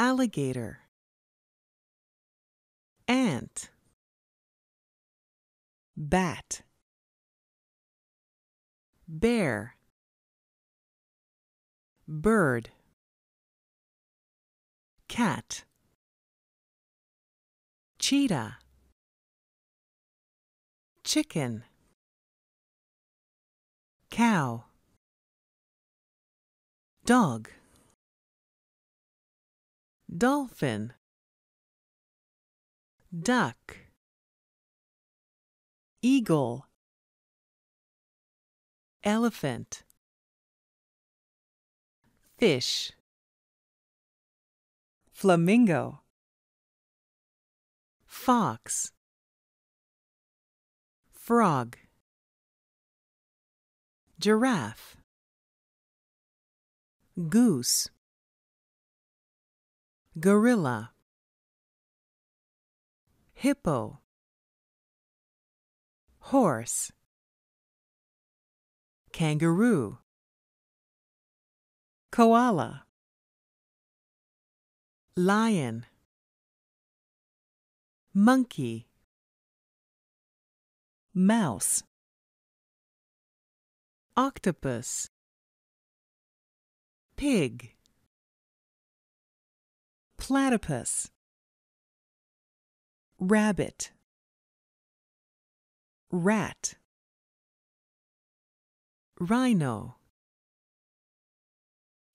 alligator ant bat bear bird cat cheetah chicken cow dog dolphin duck eagle elephant fish flamingo fox frog giraffe goose Gorilla Hippo Horse Kangaroo Koala Lion Monkey Mouse Octopus Pig platypus rabbit rat rhino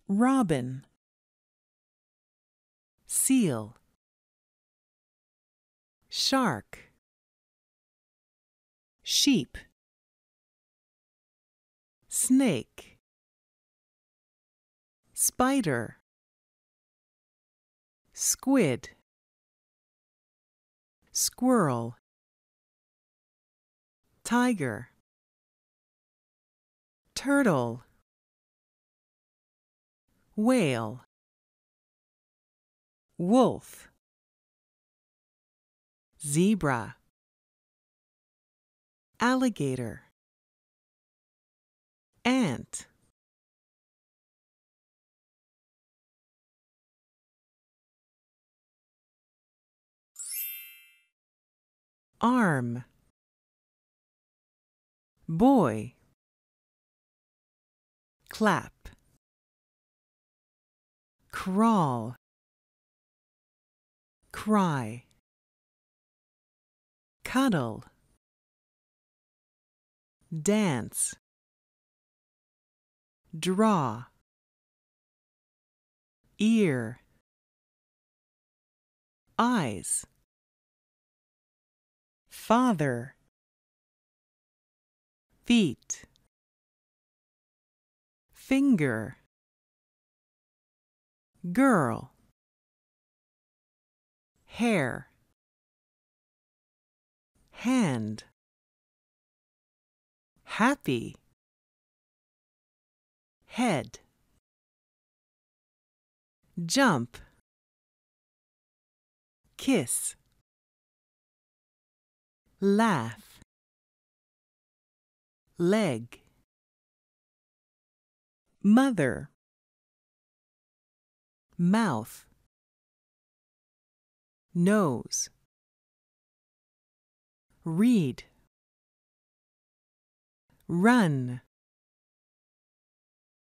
robin seal shark sheep snake spider squid squirrel tiger turtle whale wolf zebra alligator ant arm boy clap crawl cry cuddle dance draw ear eyes Father Feet Finger Girl Hair Hand Happy Head Jump Kiss laugh leg mother mouth nose read run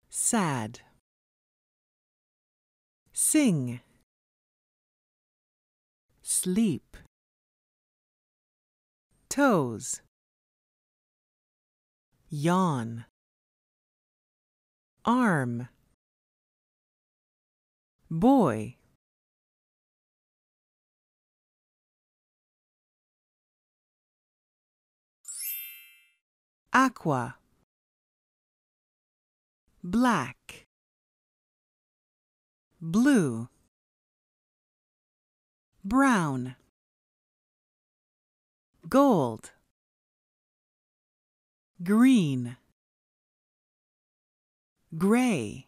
sad sing sleep toes. Yawn. Arm. Boy. Aqua. Black. Blue. Brown gold green gray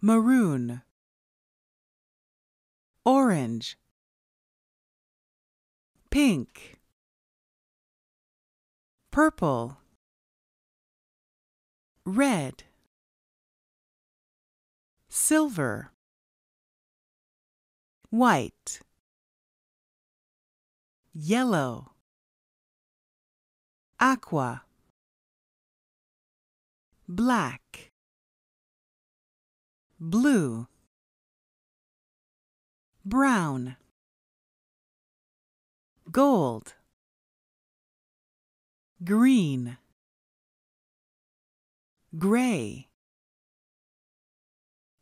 maroon orange pink purple red silver white yellow aqua black blue brown gold green gray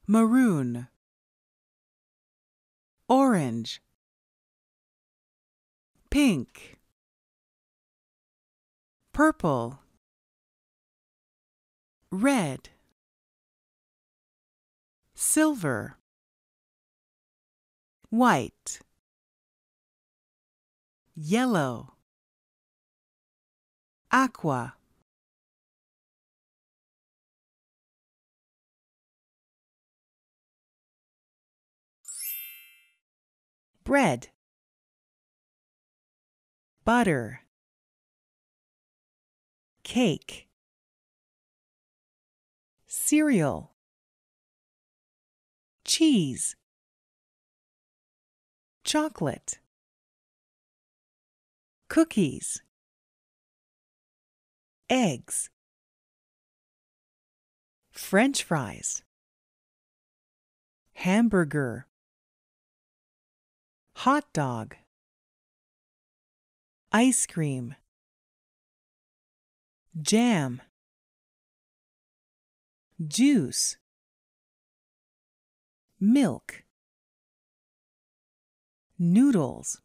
maroon orange pink purple red silver white yellow aqua bread butter cake cereal cheese chocolate cookies eggs french fries hamburger hot dog ice cream jam juice milk noodles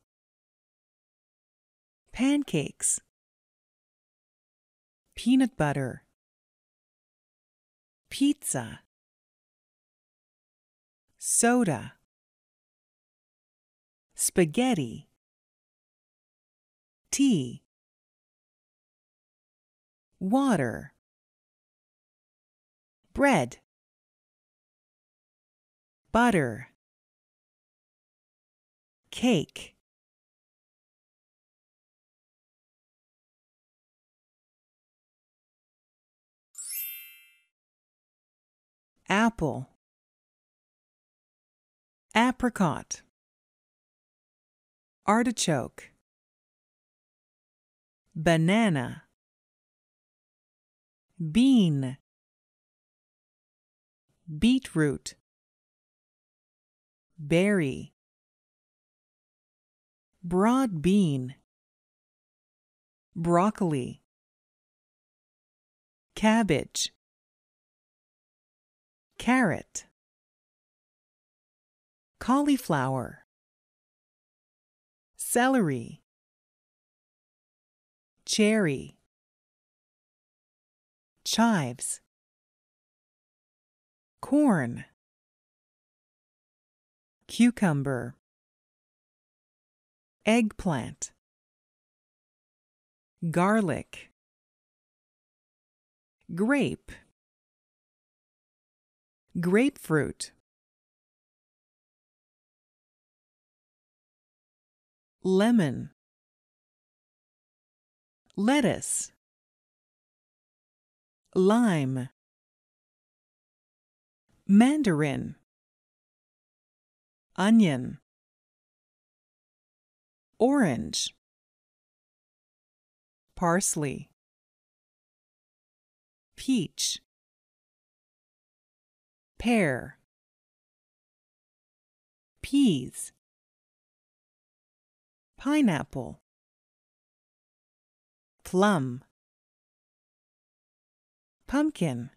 pancakes peanut butter pizza soda spaghetti tea water bread butter cake apple apricot artichoke banana bean beetroot berry broad bean broccoli cabbage carrot cauliflower celery Cherry, Chives. Corn. Cucumber. Eggplant. Garlic. Grape. Grapefruit. lemon lettuce lime mandarin onion orange parsley peach pear peas pineapple plum pumpkin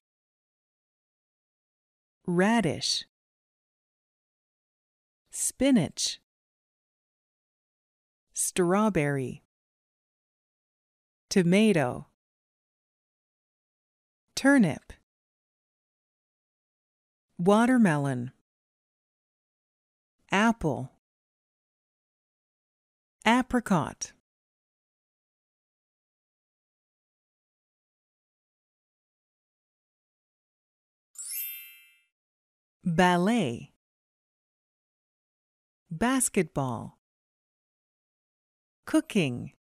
radish spinach strawberry tomato turnip watermelon apple apricot ballet basketball cooking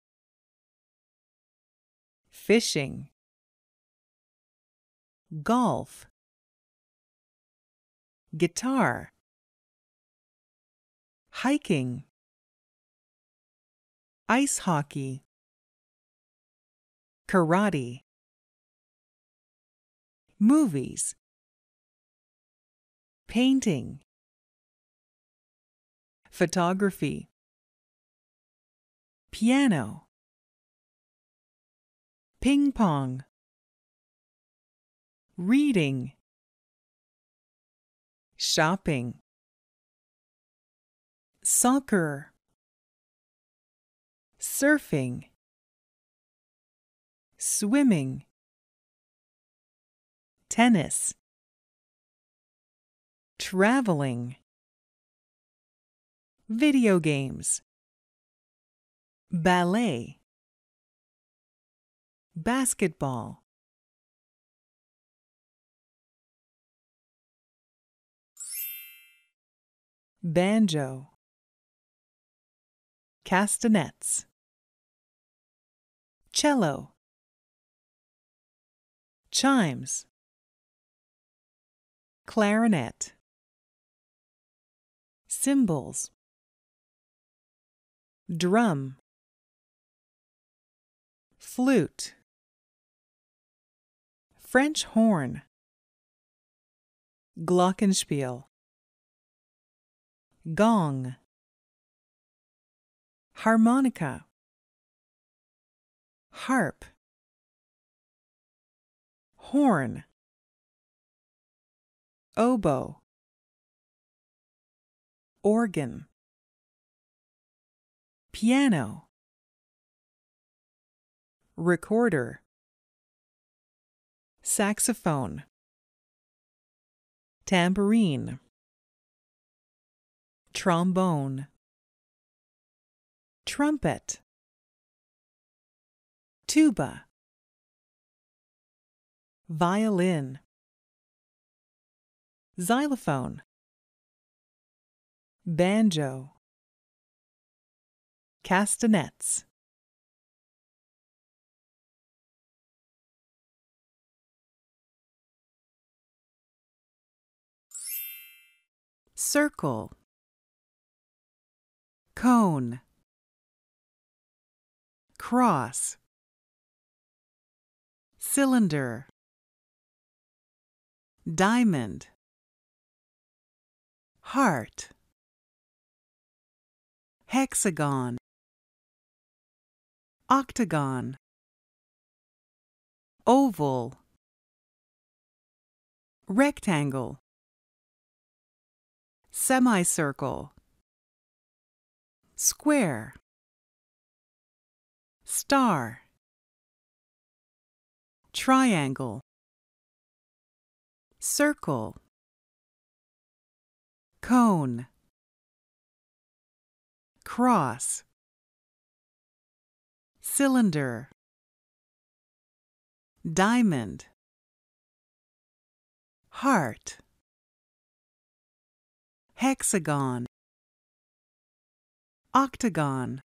fishing golf guitar hiking ice hockey karate movies painting, photography, piano, ping pong, reading, shopping, soccer, surfing, swimming, tennis traveling, video games, ballet, basketball. Banjo, castanets, cello, chimes, clarinet. Symbols Drum Flute French horn Glockenspiel Gong Harmonica Harp Horn Oboe organ piano recorder saxophone tambourine trombone trumpet tuba violin xylophone banjo, castanets. Circle, cone, cross, cylinder, diamond, heart hexagon octagon oval rectangle semicircle square star triangle circle cone cross cylinder diamond heart hexagon octagon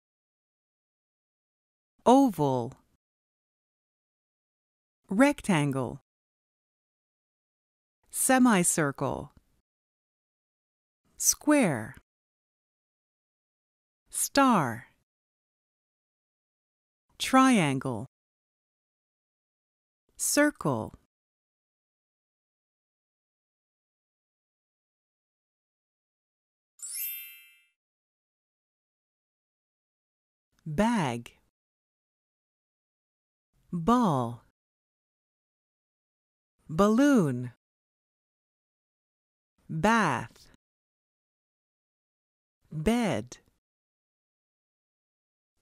oval rectangle semicircle square Star Triangle Circle Bag Ball Balloon Bath Bed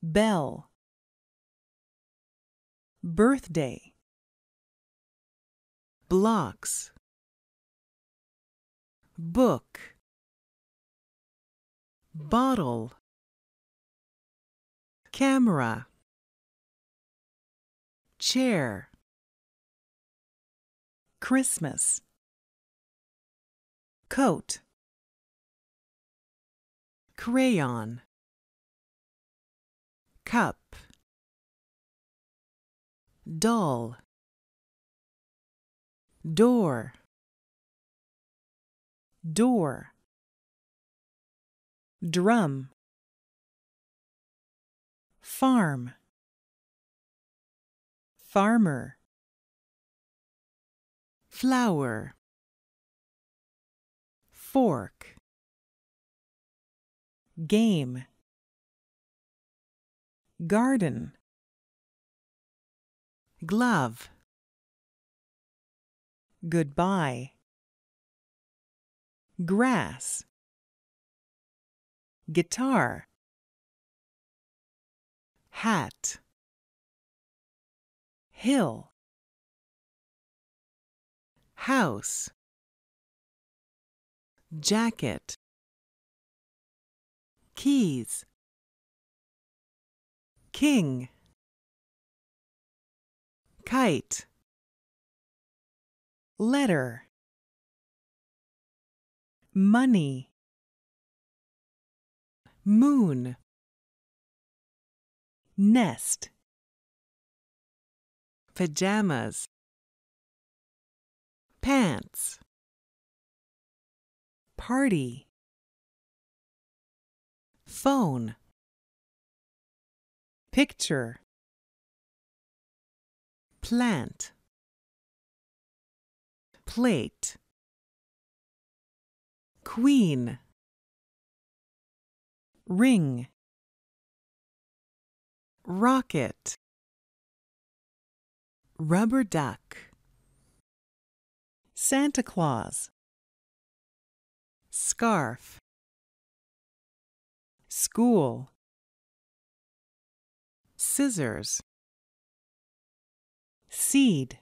bell birthday blocks book bottle camera chair Christmas coat crayon cup doll door door drum farm farmer flower fork game garden glove goodbye grass guitar hat hill house jacket keys King Kite Letter Money Moon Nest Pajamas Pants Party Phone Picture Plant Plate Queen Ring Rocket Rubber duck Santa Claus Scarf School scissors seed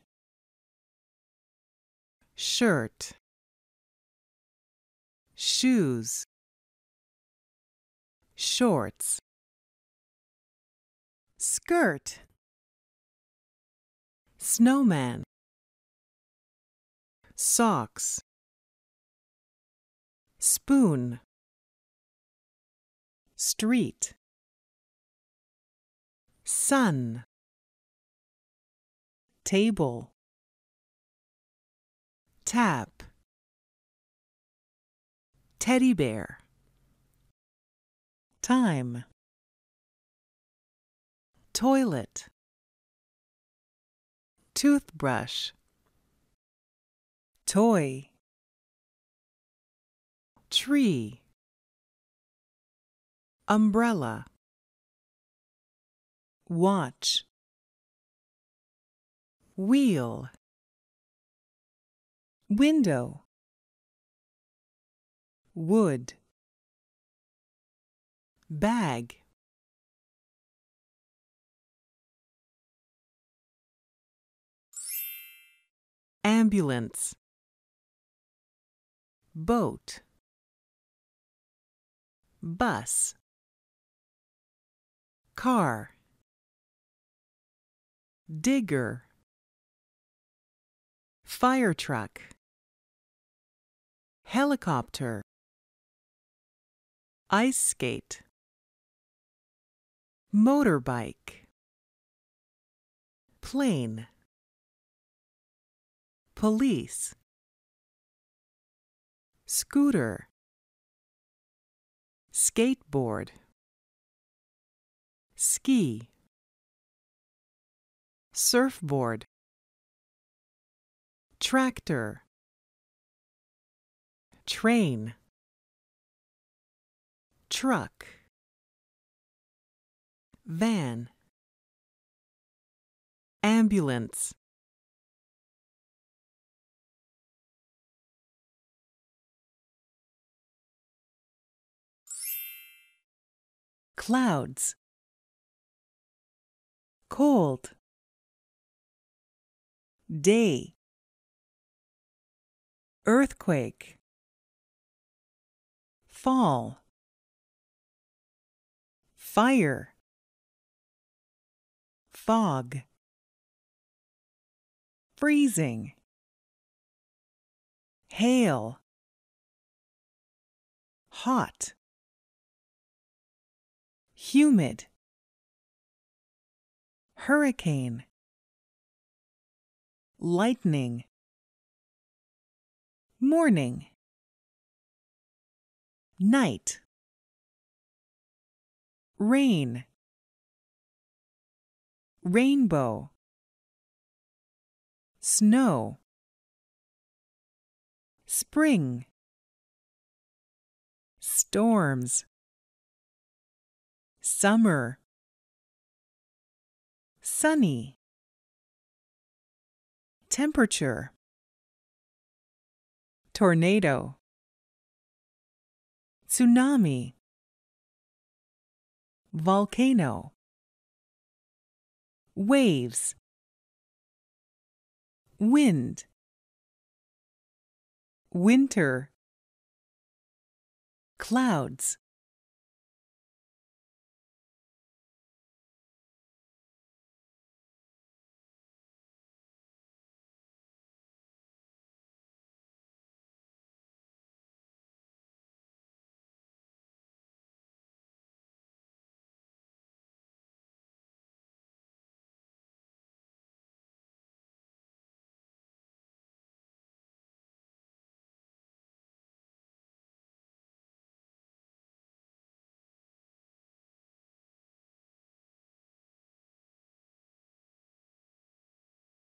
shirt shoes shorts skirt snowman socks spoon street sun table tap teddy bear time toilet toothbrush toy tree umbrella watch wheel window wood bag ambulance boat bus car digger fire truck helicopter ice skate motorbike plane police scooter skateboard ski surfboard tractor train truck van ambulance clouds cold day earthquake fall fire fog freezing hail hot humid hurricane lightning morning night rain rainbow snow spring storms summer sunny Temperature Tornado Tsunami Volcano Waves Wind Winter Clouds